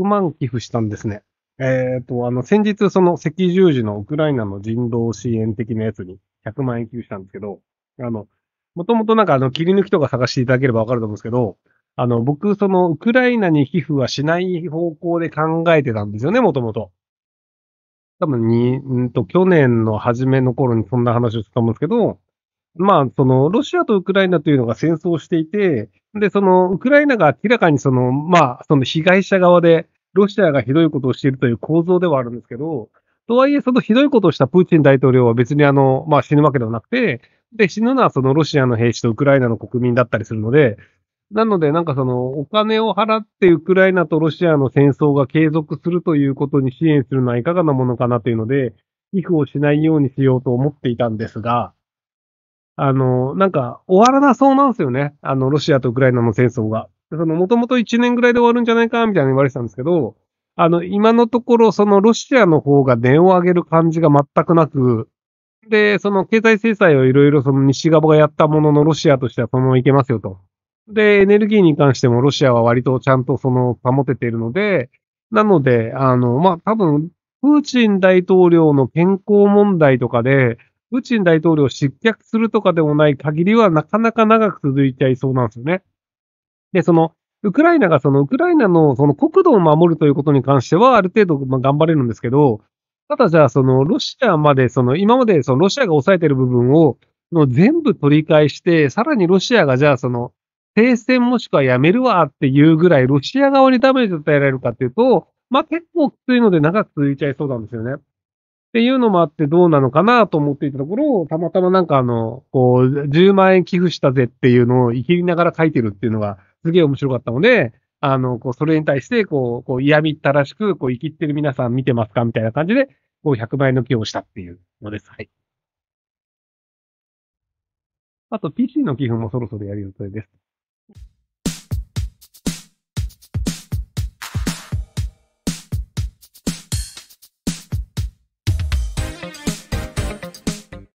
100万寄付したんですね。えっ、ー、と、あの、先日その赤十字のウクライナの人道支援的なやつに100万円寄付したんですけど、あの、もともとなんかあの、切り抜きとか探していただければわかると思うんですけど、あの、僕、その、ウクライナに寄付はしない方向で考えてたんですよね、もともと。多分に、んと、去年の初めの頃にそんな話をしたと思うんですけど、まあ、その、ロシアとウクライナというのが戦争していて、で、その、ウクライナが明らかにその、まあ、その被害者側で、ロシアがひどいことをしているという構造ではあるんですけど、とはいえ、そのひどいことをしたプーチン大統領は別にあの、まあ死ぬわけではなくて、で、死ぬのはそのロシアの兵士とウクライナの国民だったりするので、なので、なんかその、お金を払ってウクライナとロシアの戦争が継続するということに支援するのはいかがなものかなというので、寄付をしないようにしようと思っていたんですが、あの、なんか、終わらなそうなんですよね。あの、ロシアとウクライナの戦争が。その、もともと1年ぐらいで終わるんじゃないか、みたいな言われてたんですけど、あの、今のところ、そのロシアの方が値を上げる感じが全くなく、で、その経済制裁をいろいろその西側がやったもののロシアとしてはそのままいけますよと。で、エネルギーに関してもロシアは割とちゃんとその保てているので、なので、あの、まあ、多分、プーチン大統領の健康問題とかで、プーチン大統領を失脚するとかでもない限りは、なかなか長く続いちゃいそうなんですよね。で、その、ウクライナがその、ウクライナのその国土を守るということに関しては、ある程度、ま頑張れるんですけど、ただじゃあ、その、ロシアまで、その、今までその、ロシアが抑えてる部分を、の全部取り返して、さらにロシアがじゃあ、その、停戦もしくはやめるわっていうぐらい、ロシア側にダメージを与えられるかっていうと、まあ結構きついので長く続いちゃいそうなんですよね。っていうのもあってどうなのかなと思っていたところを、たまたまなんかあの、こう、10万円寄付したぜっていうのをいきりながら書いてるっていうのがすげえ面白かったので、あの、こう、それに対して、こう、こう嫌みったらしく、こう、生きってる皆さん見てますかみたいな感じで、こう、100万円の寄付をしたっていうのです。はい。あと、PC の寄付もそろそろやる予定です。